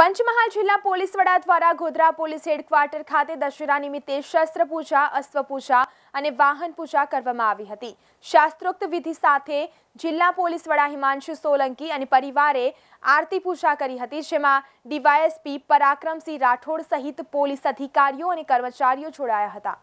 પંચમહાલ જિલ્લા પોલીસ વડા દ્વારા ગોધરા પોલીસ હેડક્વાર્ટર ખાતે દશેરા નિમિત્તે શસ્ત્ર પૂજા અશ્વ પૂજા અને વાહન પૂજા કરવામાં આવી હતી શાસ્ત્રોક્ત વિધિ સાથે જિલ્લા પોલીસ વડા હિમાંશુ સોલંકી અને પરિવારે આરતી પૂજા કરી હતી જેમાં ડીવાયએસપી પરાક્રમસિંહ રાઠોડ સહિત પોલીસ અધિકારીઓ અને કર્મચારીઓ જોડાયા હતા